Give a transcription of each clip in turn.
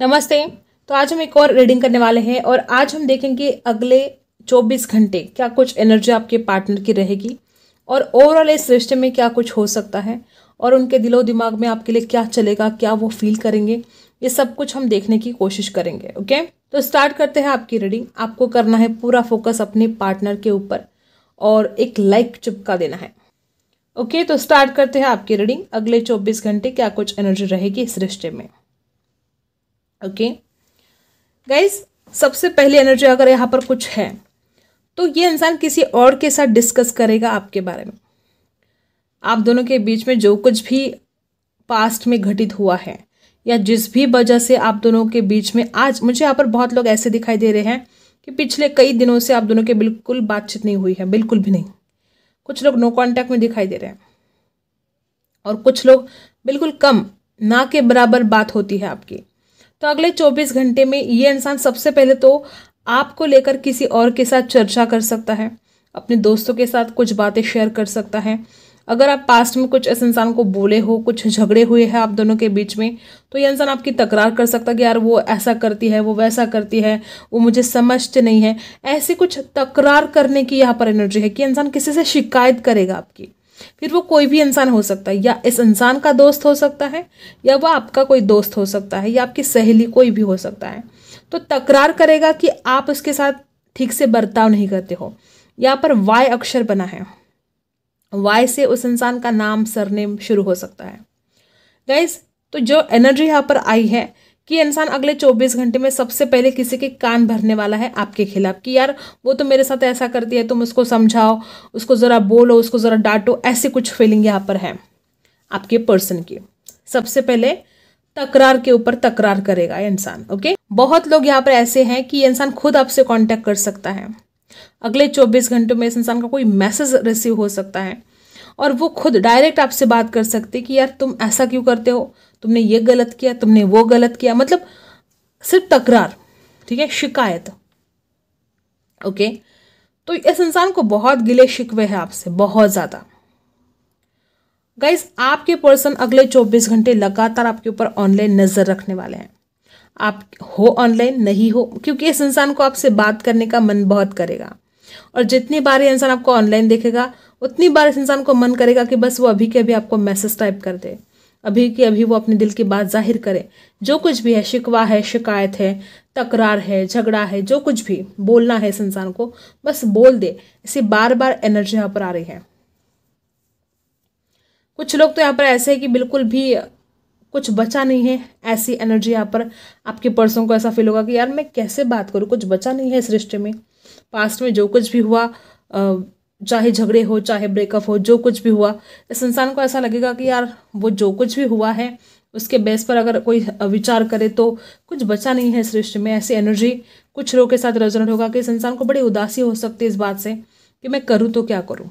नमस्ते तो आज हम एक और रीडिंग करने वाले हैं और आज हम देखेंगे अगले 24 घंटे क्या कुछ एनर्जी आपके पार्टनर की रहेगी और ओवरऑल इस रिश्ते में क्या कुछ हो सकता है और उनके दिलो दिमाग में आपके लिए क्या चलेगा क्या वो फील करेंगे ये सब कुछ हम देखने की कोशिश करेंगे ओके तो स्टार्ट करते हैं आपकी रीडिंग आपको करना है पूरा फोकस अपने पार्टनर के ऊपर और एक लाइक चिपका देना है ओके तो स्टार्ट करते हैं आपकी रीडिंग अगले 24 घंटे क्या कुछ एनर्जी रहेगी इस रिश्ते में ओके गाइज सबसे पहले एनर्जी अगर यहाँ पर कुछ है तो ये इंसान किसी और के साथ डिस्कस करेगा आपके बारे में आप दोनों के बीच में जो कुछ भी पास्ट में घटित हुआ है या जिस भी वजह से आप दोनों के बीच में आज मुझे यहाँ पर बहुत लोग ऐसे दिखाई दे रहे हैं कि पिछले कई दिनों से आप दोनों के बिल्कुल बातचीत नहीं हुई है बिल्कुल भी नहीं कुछ लोग नो कांटेक्ट में दिखाई दे रहे हैं और कुछ लोग बिल्कुल कम ना के बराबर बात होती है आपकी तो अगले 24 घंटे में ये इंसान सबसे पहले तो आपको लेकर किसी और के साथ चर्चा कर सकता है अपने दोस्तों के साथ कुछ बातें शेयर कर सकता है अगर आप पास्ट में कुछ इस इंसान को बोले हो कुछ झगड़े हुए हैं आप दोनों के बीच में तो ये इंसान आपकी तकरार कर सकता है कि यार वो ऐसा करती है वो वैसा करती है वो मुझे समझते नहीं है ऐसी कुछ तकरार करने की यहाँ पर एनर्जी है कि इंसान किसी से शिकायत करेगा आपकी फिर वो कोई भी इंसान हो सकता है या इस इंसान का दोस्त हो सकता है या वह आपका कोई दोस्त हो सकता है या आपकी सहेली कोई भी हो सकता है तो तकरार करेगा कि आप उसके साथ ठीक से बर्ताव नहीं करते हो यहाँ पर वाई अक्षर बना है वाई से उस इंसान का नाम सरनेम शुरू हो सकता है गाइज तो जो एनर्जी यहाँ पर आई है कि इंसान अगले 24 घंटे में सबसे पहले किसी के कान भरने वाला है आपके खिलाफ कि यार वो तो मेरे साथ ऐसा करती है तुम उसको समझाओ उसको ज़रा बोलो उसको ज़रा डांटो ऐसी कुछ फीलिंग यहाँ पर है आपके पर्सन की सबसे पहले तकरार के ऊपर तकरार करेगा इंसान ओके बहुत लोग यहाँ पर ऐसे हैं कि इंसान खुद आपसे कॉन्टैक्ट कर सकता है अगले चौबीस घंटों में इस इंसान का कोई मैसेज रिसीव हो सकता है और वो खुद डायरेक्ट आपसे बात कर सकते कि यार तुम ऐसा क्यों करते हो तुमने ये गलत किया तुमने वो गलत किया मतलब सिर्फ तकरार ठीक है शिकायत ओके तो इस इंसान को बहुत गिले शिकवे हैं आपसे बहुत ज़्यादा गाइज आपके पर्सन अगले 24 घंटे लगातार आपके ऊपर ऑनलाइन नज़र रखने वाले हैं आप हो ऑनलाइन नहीं हो क्योंकि इस इंसान को आपसे बात करने का मन बहुत करेगा और जितनी बार ये इंसान आपको ऑनलाइन देखेगा उतनी बार इस इंसान को मन करेगा कि बस वो अभी के अभी आपको मैसेज टाइप कर दे अभी के अभी वो अपने दिल की बात जाहिर करें जो कुछ भी है शिकवा है शिकायत है तकरार है झगड़ा है जो कुछ भी बोलना है इस इंसान को बस बोल दे इसे बार बार एनर्जी यहाँ पर आ रही है कुछ लोग तो यहाँ पर ऐसे है कि बिल्कुल भी कुछ बचा नहीं है ऐसी एनर्जी यहाँ पर आपके पर्सन को ऐसा फील होगा कि यार मैं कैसे बात करूँ कुछ बचा नहीं है इस रिश्ते में पास्ट में जो कुछ भी हुआ चाहे झगड़े हो चाहे ब्रेकअप हो जो कुछ भी हुआ इस इंसान को ऐसा लगेगा कि यार वो जो कुछ भी हुआ है उसके बेस पर अगर कोई विचार करे तो कुछ बचा नहीं है सृष्टि में ऐसी एनर्जी कुछ लोगों के साथ रेजोनेट होगा कि इस इंसान को बड़ी उदासी हो सकती है इस बात से कि मैं करूँ तो क्या करूँ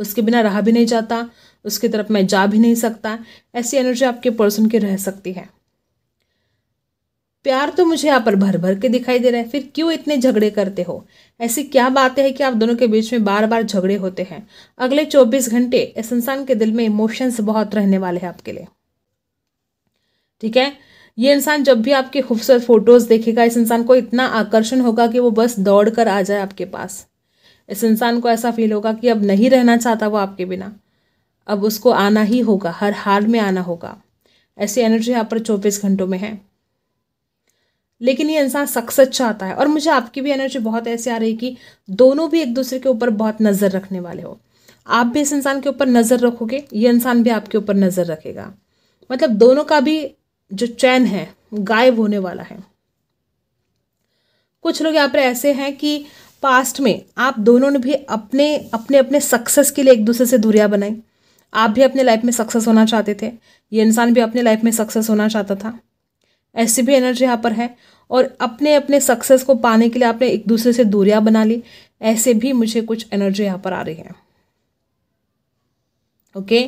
उसके बिना रहा भी नहीं जाता उसकी तरफ मैं जा भी नहीं सकता ऐसी एनर्जी आपके पर्सन की रह सकती है प्यार तो मुझे यहाँ पर भर भर के दिखाई दे रहा है फिर क्यों इतने झगड़े करते हो ऐसी क्या बातें हैं कि आप दोनों के बीच में बार बार झगड़े होते हैं अगले 24 घंटे इस इंसान के दिल में इमोशंस बहुत रहने वाले हैं आपके लिए ठीक है ये इंसान जब भी आपके खूबसूरत फोटोज़ देखेगा इस इंसान को इतना आकर्षण होगा कि वो बस दौड़ कर आ जाए आपके पास इस इंसान को ऐसा फील होगा कि अब नहीं रहना चाहता वो आपके बिना अब उसको आना ही होगा हर हाल में आना होगा ऐसी एनर्जी यहाँ पर चौबीस घंटों में है लेकिन ये इंसान सक्सेस चाहता है और मुझे आपकी भी एनर्जी बहुत ऐसी आ रही कि दोनों भी एक दूसरे के ऊपर बहुत नज़र रखने वाले हो आप भी इस इंसान के ऊपर नज़र रखोगे ये इंसान भी आपके ऊपर नज़र रखेगा मतलब दोनों का भी जो चैन है गायब होने वाला है कुछ लोग यहाँ पर ऐसे हैं कि पास्ट में आप दोनों ने भी अपने अपने अपने सक्सेस के लिए एक दूसरे से दूरियाँ बनाई आप भी अपने लाइफ में सक्सेस होना चाहते थे ये इंसान भी अपने लाइफ में सक्सेस होना चाहता था ऐसी भी एनर्जी यहाँ पर है और अपने अपने सक्सेस को पाने के लिए आपने एक दूसरे से दूरियाँ बना ली ऐसे भी मुझे कुछ एनर्जी यहाँ पर आ रही है ओके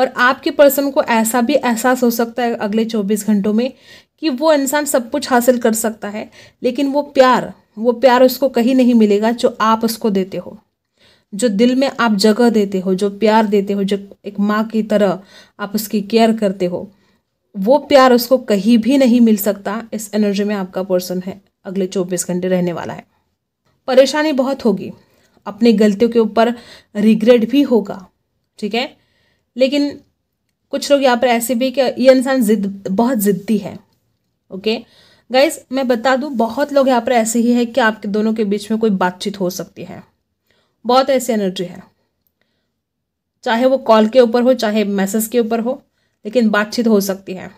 और आपके पर्सन को ऐसा भी एहसास हो सकता है अगले चौबीस घंटों में कि वो इंसान सब कुछ हासिल कर सकता है लेकिन वो प्यार वो प्यार उसको कहीं नहीं मिलेगा जो आप उसको देते हो जो दिल में आप जगह देते हो जो प्यार देते हो जो एक माँ की तरह आप उसकी केयर करते हो वो प्यार उसको कहीं भी नहीं मिल सकता इस एनर्जी में आपका पर्सन है अगले चौबीस घंटे रहने वाला है परेशानी बहुत होगी अपनी गलतियों के ऊपर रिग्रेट भी होगा ठीक है लेकिन कुछ लोग यहाँ पर ऐसे भी कि ये इंसान जिद बहुत ज़िद्दी है ओके गाइज मैं बता दूँ बहुत लोग यहाँ पर ऐसे ही है कि आपके दोनों के बीच में कोई बातचीत हो सकती है बहुत ऐसी एनर्जी है चाहे वो कॉल के ऊपर हो चाहे मैसेज के ऊपर हो लेकिन बातचीत हो सकती है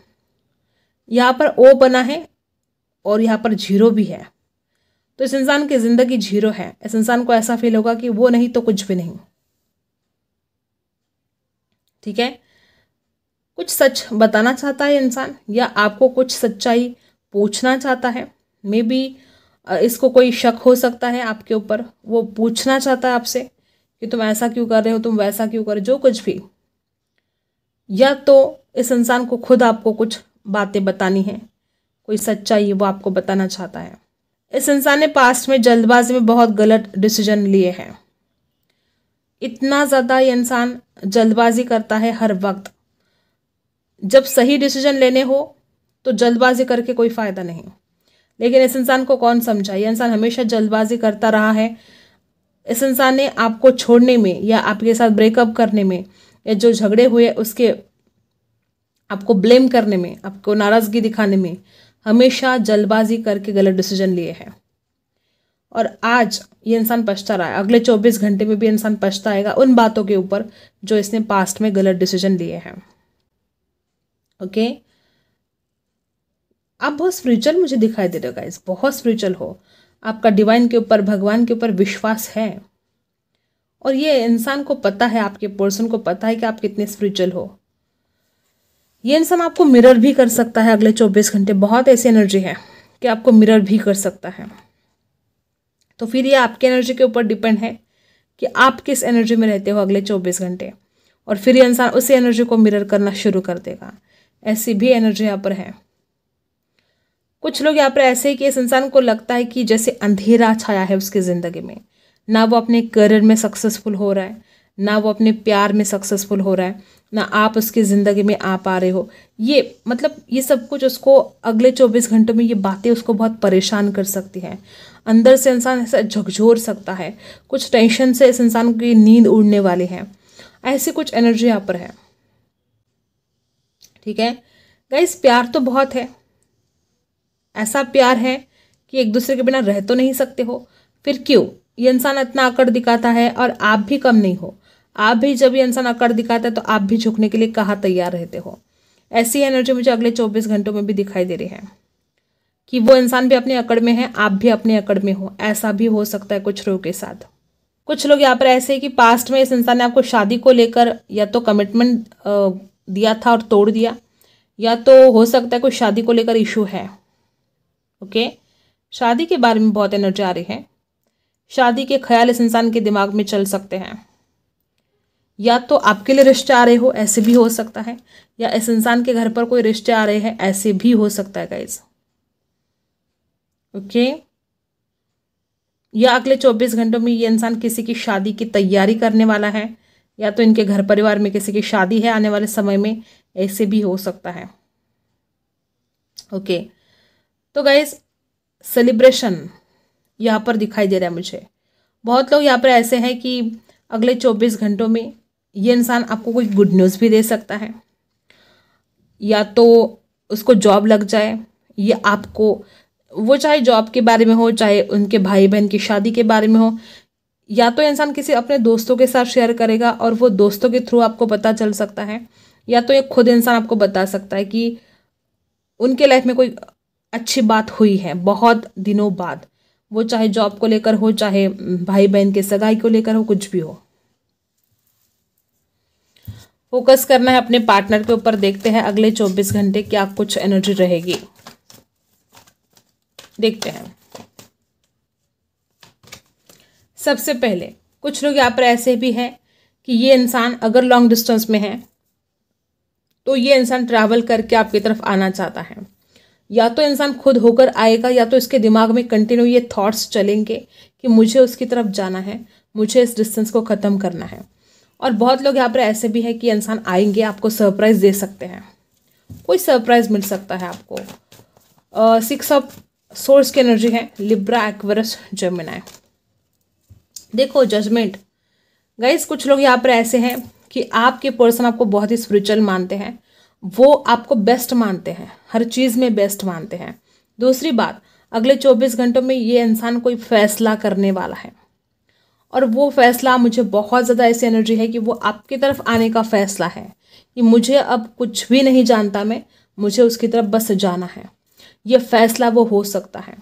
यहाँ पर ओ बना है और यहाँ पर जीरो भी है तो इस इंसान की ज़िंदगी जीरो है इस इंसान को ऐसा फील होगा कि वो नहीं तो कुछ भी नहीं ठीक है कुछ सच बताना चाहता है इंसान या आपको कुछ सच्चाई पूछना चाहता है मे बी इसको कोई शक हो सकता है आपके ऊपर वो पूछना चाहता है आपसे कि तुम ऐसा क्यों कर रहे हो तुम वैसा क्यों कर रहे हो जो कुछ भी या तो इस इंसान को खुद आपको कुछ बातें बतानी है कोई सच्चाई वो आपको बताना चाहता है इस इंसान ने पास्ट में जल्दबाजी में बहुत गलत डिसीजन लिए हैं इतना ज़्यादा ये इंसान जल्दबाजी करता है हर वक्त जब सही डिसीजन लेने हो तो जल्दबाजी करके कोई फ़ायदा नहीं लेकिन इस इंसान को कौन समझा यह इंसान हमेशा जल्दबाजी करता रहा है इस इंसान ने आपको छोड़ने में या आपके साथ ब्रेकअप करने में या जो झगड़े हुए उसके आपको ब्लेम करने में आपको नाराज़गी दिखाने में हमेशा जल्दबाजी करके गलत डिसीजन लिए हैं और आज ये इंसान पछता रहा है अगले 24 घंटे में भी इंसान पछताएगा उन बातों के ऊपर जो इसने पास्ट में गलत डिसीजन लिए हैं ओके आप बहुत स्पिरिचुअल मुझे दिखाई दे रहे हो गाइस बहुत स्पिरिचुअल हो आपका डिवाइन के ऊपर भगवान के ऊपर विश्वास है और ये इंसान को पता है आपके पर्सन को पता है कि आप कितने स्पिरिचुअल हो ये इंसान आपको मिरर भी कर सकता है अगले चौबीस घंटे बहुत ऐसी एनर्जी है कि आपको मिरर भी कर सकता है तो फिर ये आपकी एनर्जी के ऊपर डिपेंड है कि आप किस एनर्जी में रहते हो अगले चौबीस घंटे और फिर ये इंसान उसी एनर्जी को मिरर करना शुरू कर देगा ऐसी भी एनर्जी यहाँ पर है कुछ लोग यहाँ पर ऐसे ही कि इस इंसान को लगता है कि जैसे अंधेरा छाया है उसकी ज़िंदगी में ना वो अपने करियर में सक्सेसफुल हो रहा है ना वो अपने प्यार में सक्सेसफुल हो रहा है ना आप उसकी ज़िंदगी में आ पा रहे हो ये मतलब ये सब कुछ उसको अगले चौबीस घंटों में ये बातें उसको बहुत परेशान कर सकती हैं अंदर से इंसान ऐसा झकझोर सकता है कुछ टेंशन से इस इंसान की नींद उड़ने वाली है ऐसी कुछ एनर्जी यहाँ पर है ठीक है गाइस प्यार तो बहुत है ऐसा प्यार है कि एक दूसरे के बिना रह तो नहीं सकते हो फिर क्यों ये इंसान इतना अकड़ दिखाता है और आप भी कम नहीं हो आप भी जब ये इंसान अकड़ दिखाता है तो आप भी झुकने के लिए कहाँ तैयार रहते हो ऐसी एनर्जी मुझे अगले चौबीस घंटों में भी दिखाई दे रही है कि वो इंसान भी अपने अकड़ में है आप भी अपने अकड़ में हो ऐसा भी हो सकता है कुछ लोगों के साथ कुछ लोग यहाँ पर ऐसे है कि पास्ट में इस इंसान ने आपको शादी को लेकर या तो कमिटमेंट दिया था और तोड़ दिया या तो हो सकता है कोई शादी को लेकर इशू है ओके शादी के बारे में बहुत एनर्जी आ रही है शादी के ख्याल इस इंसान के दिमाग में चल सकते हैं या तो आपके लिए रिश्ते आ रहे हो ऐसे भी हो सकता है या इस इंसान के घर पर कोई रिश्ते आ रहे हैं ऐसे भी हो सकता है गाइज ओके या अगले चौबीस घंटों में ये इंसान किसी की शादी की तैयारी करने वाला है या तो इनके घर परिवार में किसी की शादी है आने वाले समय में ऐसे भी हो सकता है ओके okay. तो गाइज सेलिब्रेशन यहाँ पर दिखाई दे रहा है मुझे बहुत लोग यहाँ पर ऐसे हैं कि अगले चौबीस घंटों में ये इंसान आपको कोई गुड न्यूज़ भी दे सकता है या तो उसको जॉब लग जाए या आपको वो चाहे जॉब के बारे में हो चाहे उनके भाई बहन की शादी के बारे में हो या तो इंसान किसी अपने दोस्तों के साथ शेयर करेगा और वो दोस्तों के थ्रू आपको पता चल सकता है या तो ये खुद इंसान आपको बता सकता है कि उनके लाइफ में कोई अच्छी बात हुई है बहुत दिनों बाद वो चाहे जॉब को लेकर हो चाहे भाई बहन के सगाई को लेकर हो कुछ भी हो फोकस करना है अपने पार्टनर के ऊपर देखते हैं अगले चौबीस घंटे क्या कुछ एनर्जी रहेगी देखते हैं सबसे पहले कुछ लोग यहाँ पर ऐसे भी हैं कि ये इंसान अगर लॉन्ग डिस्टेंस में है तो ये इंसान ट्रैवल करके आपकी तरफ आना चाहता है या तो इंसान खुद होकर आएगा या तो इसके दिमाग में कंटिन्यू ये थॉट्स चलेंगे कि मुझे उसकी तरफ जाना है मुझे इस डिस्टेंस को ख़त्म करना है और बहुत लोग यहाँ पर ऐसे भी हैं कि इंसान आएंगे आपको सरप्राइज़ दे सकते हैं कोई सरप्राइज़ मिल सकता है आपको सिक्स ऑफ सोर्स की एनर्जी है लिब्रा एक्वरस जर्मिनाय देखो जजमेंट गाइस कुछ लोग यहाँ पर ऐसे हैं कि आपके पर्सन आपको बहुत ही स्पिरिचुअल मानते हैं वो आपको बेस्ट मानते हैं हर चीज़ में बेस्ट मानते हैं दूसरी बात अगले 24 घंटों में ये इंसान कोई फैसला करने वाला है और वो फैसला मुझे बहुत ज़्यादा ऐसी एनर्जी है कि वो आपकी तरफ आने का फैसला है कि मुझे अब कुछ भी नहीं जानता मैं मुझे उसकी तरफ बस जाना है ये फैसला वो हो सकता है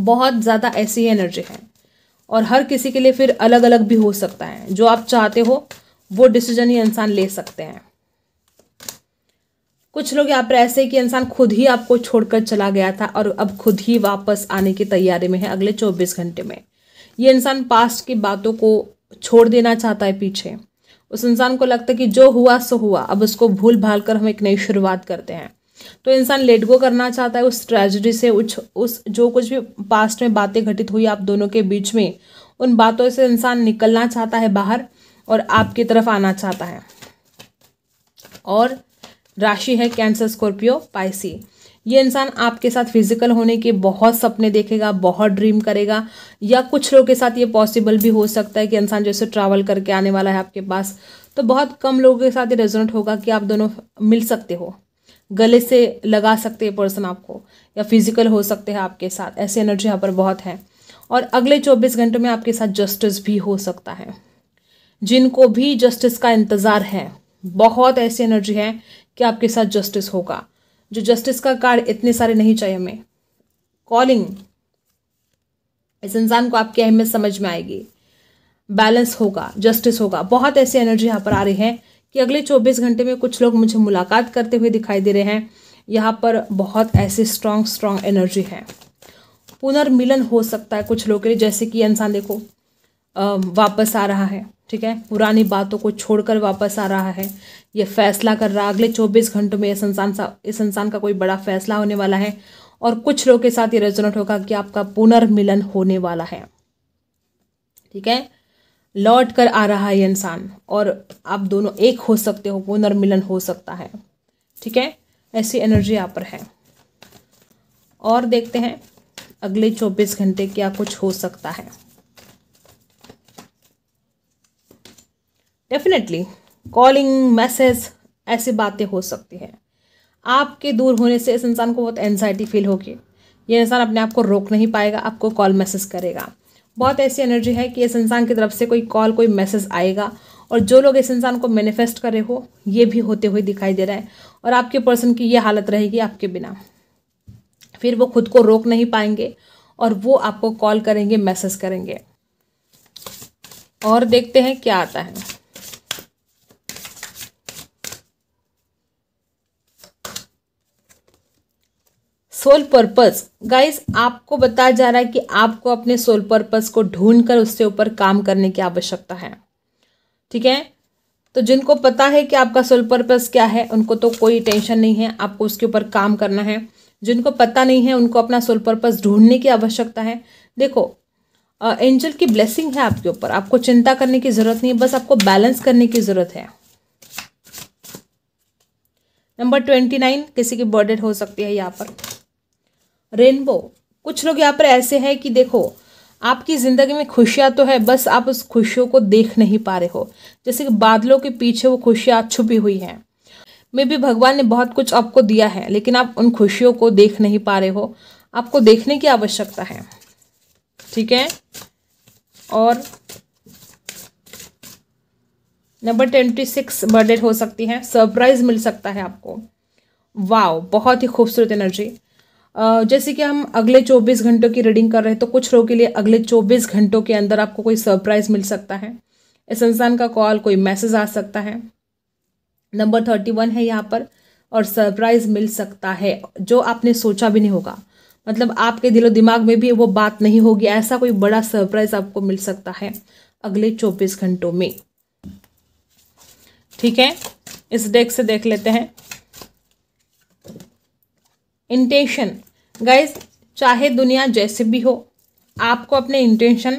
बहुत ज़्यादा ऐसी एनर्जी है और हर किसी के लिए फिर अलग अलग भी हो सकता है जो आप चाहते हो वो डिसीजन ये इंसान ले सकते हैं कुछ लोग यहाँ पर ऐसे कि इंसान खुद ही आपको छोड़कर चला गया था और अब खुद ही वापस आने की तैयारी में है अगले चौबीस घंटे में ये इंसान पास्ट की बातों को छोड़ देना चाहता है पीछे उस इंसान को लगता है कि जो हुआ सो हुआ अब उसको भूल भाल कर हम एक नई शुरुआत करते हैं तो इंसान लेट गो करना चाहता है उस ट्रेजडी से उस उस जो कुछ भी पास्ट में बातें घटित हुई आप दोनों के बीच में उन बातों से इंसान निकलना चाहता है बाहर और आपकी तरफ आना चाहता है और राशि है कैंसर स्कॉर्पियो पाइसी ये इंसान आपके साथ फिजिकल होने के बहुत सपने देखेगा बहुत ड्रीम करेगा या कुछ लोगों के साथ ये पॉसिबल भी हो सकता है कि इंसान जैसे ट्रैवल करके आने वाला है आपके पास तो बहुत कम लोगों के साथ ये रेजोनेट होगा कि आप दोनों मिल सकते हो गले से लगा सकते हैं पर्सन आपको या फिजिकल हो सकते हैं आपके साथ ऐसी एनर्जी यहाँ पर बहुत है और अगले चौबीस घंटों में आपके साथ जस्टिस भी हो सकता है जिनको भी जस्टिस का इंतज़ार है बहुत ऐसी एनर्जी है कि आपके साथ जस्टिस होगा जो जस्टिस का कार्ड इतने सारे नहीं चाहिए हमें कॉलिंग इस इंसान को आपकी अहमियत समझ में आएगी बैलेंस होगा जस्टिस होगा बहुत ऐसी एनर्जी यहाँ पर आ रही है कि अगले 24 घंटे में कुछ लोग मुझे मुलाकात करते हुए दिखाई दे रहे हैं यहाँ पर बहुत ऐसी स्ट्रांग स्ट्रांग एनर्जी है पुनर्मिलन हो सकता है कुछ लोगों के लिए जैसे कि इंसान देखो वापस आ रहा है ठीक है पुरानी बातों को छोड़कर वापस आ रहा है ये फैसला कर रहा अगले चौबीस घंटों में इस इंसान सा इस इंसान का कोई बड़ा फैसला होने वाला है और कुछ लोगों के साथ ये रेजोनेट होगा कि आपका पुनर्मिलन होने वाला है ठीक है लौट कर आ रहा है इंसान और आप दोनों एक हो सकते हो पुनर्मिलन हो सकता है ठीक है ऐसी एनर्जी यहाँ पर है और देखते हैं अगले चौबीस घंटे क्या कुछ हो सकता है डेफिनेटली कॉलिंग मैसेज ऐसी बातें हो सकती हैं आपके दूर होने से इस इंसान को बहुत एनजाइटी फील होगी ये इंसान अपने आप को रोक नहीं पाएगा आपको कॉल मैसेज करेगा बहुत ऐसी एनर्जी है कि इस इंसान की तरफ से कोई कॉल कोई मैसेज आएगा और जो लोग इस इंसान को मैनिफेस्ट कर रहे हो ये भी होते हुए दिखाई दे रहा है और आपके पर्सन की ये हालत रहेगी आपके बिना फिर वो खुद को रोक नहीं पाएंगे और वो आपको कॉल करेंगे मैसेज करेंगे और देखते हैं क्या आता है सोल पर्पस गाइस आपको बताया जा रहा है कि आपको अपने सोल पर्पस को ढूंढ कर उसके ऊपर काम करने की आवश्यकता है ठीक है तो जिनको पता है कि आपका सोल पर्पस क्या है उनको तो कोई टेंशन नहीं है आपको उसके ऊपर काम करना है जिनको पता नहीं है उनको अपना सोल पर्पस ढूंढने की आवश्यकता है देखो एंजल की ब्लेसिंग है आपके ऊपर आपको चिंता करने की ज़रूरत नहीं है बस आपको बैलेंस करने की ज़रूरत है नंबर ट्वेंटी नाइन किसी की बर्थडेट हो सकती है यहाँ पर रेनबो कुछ लोग यहाँ पर ऐसे हैं कि देखो आपकी ज़िंदगी में खुशियाँ तो है बस आप उस खुशियों को देख नहीं पा रहे हो जैसे कि बादलों के पीछे वो खुशियाँ छुपी हुई हैं मे भी भगवान ने बहुत कुछ आपको दिया है लेकिन आप उन खुशियों को देख नहीं पा रहे हो आपको देखने की आवश्यकता है ठीक है और नंबर ट्वेंटी सिक्स बर्थडेट हो सकती है सरप्राइज मिल सकता है आपको वाव बहुत ही खूबसूरत एनर्जी जैसे कि हम अगले 24 घंटों की रीडिंग कर रहे हैं तो कुछ लोगों के लिए अगले 24 घंटों के अंदर आपको कोई सरप्राइज मिल सकता है इस इंसान का कॉल कोई मैसेज आ सकता है नंबर थर्टी वन है यहाँ पर और सरप्राइज मिल सकता है जो आपने सोचा भी नहीं होगा मतलब आपके दिलो दिमाग में भी वो बात नहीं होगी ऐसा कोई बड़ा सरप्राइज आपको मिल सकता है अगले चौबीस घंटों में ठीक है इस डेक से देख लेते हैं इंटेंशन गाइज चाहे दुनिया जैसे भी हो आपको अपने इंटेंशन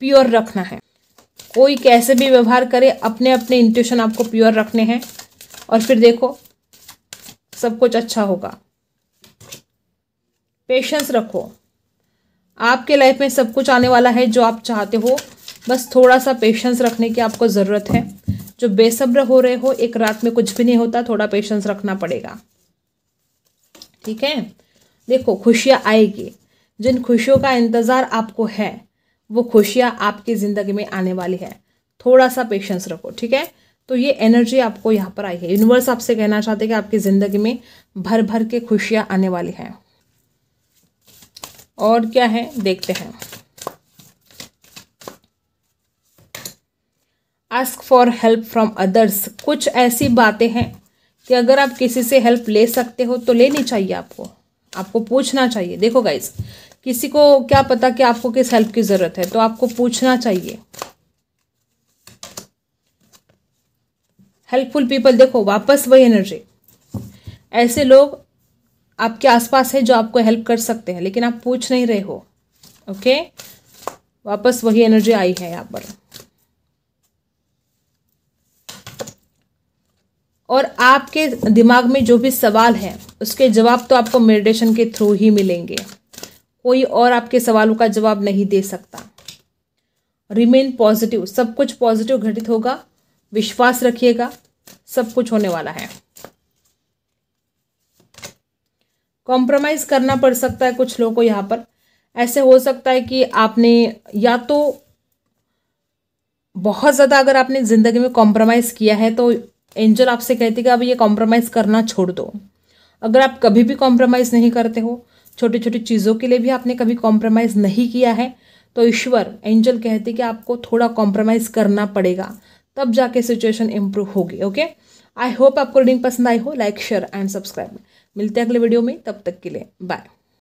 प्योर रखना है कोई कैसे भी व्यवहार करे अपने अपने इंटेंशन आपको प्योर रखने हैं और फिर देखो सब कुछ अच्छा होगा पेशेंस रखो आपके लाइफ में सब कुछ आने वाला है जो आप चाहते हो बस थोड़ा सा पेशेंस रखने की आपको ज़रूरत है जो बेसब्र हो रहे हो एक रात में कुछ भी नहीं होता थोड़ा पेशेंस रखना पड़ेगा ठीक है देखो खुशियाँ आएगी जिन खुशियों का इंतज़ार आपको है वो खुशियाँ आपकी ज़िंदगी में आने वाली है थोड़ा सा पेशेंस रखो ठीक है तो ये एनर्जी आपको यहाँ पर आई है यूनिवर्स आपसे कहना चाहते हैं कि आपकी ज़िंदगी में भर भर के खुशियाँ आने वाली हैं और क्या है देखते हैं ask for help from others कुछ ऐसी बातें हैं कि अगर आप किसी से हेल्प ले सकते हो तो लेनी चाहिए आपको आपको पूछना चाहिए देखो गाइज किसी को क्या पता कि आपको किस हेल्प की ज़रूरत है तो आपको पूछना चाहिए हेल्पफुल पीपल देखो वापस वही एनर्जी ऐसे लोग आपके आसपास है जो आपको हेल्प कर सकते हैं लेकिन आप पूछ नहीं रहे हो ओके वापस वही एनर्जी आई है यहाँ पर और आपके दिमाग में जो भी सवाल है उसके जवाब तो आपको मेडिटेशन के थ्रू ही मिलेंगे कोई और आपके सवालों का जवाब नहीं दे सकता रिमेन पॉजिटिव सब कुछ पॉजिटिव घटित होगा विश्वास रखिएगा सब कुछ होने वाला है कॉम्प्रोमाइज़ करना पड़ सकता है कुछ लोगों को यहाँ पर ऐसे हो सकता है कि आपने या तो बहुत ज़्यादा अगर आपने ज़िंदगी में कॉम्प्रोमाइज़ किया है तो एंजल आपसे है कि अब ये कॉम्प्रोमाइज़ करना छोड़ दो अगर आप कभी भी कॉम्प्रोमाइज़ नहीं करते हो छोटी छोटी चीज़ों के लिए भी आपने कभी कॉम्प्रोमाइज़ नहीं किया है तो ईश्वर एंजल कहते कि आपको थोड़ा कॉम्प्रोमाइज़ करना पड़ेगा तब जाके सिचुएशन इम्प्रूव होगी ओके आई होप आपको रीडिंग पसंद आई हो लाइक शेयर एंड सब्सक्राइब मिलते हैं अगले वीडियो में तब तक के लिए बाय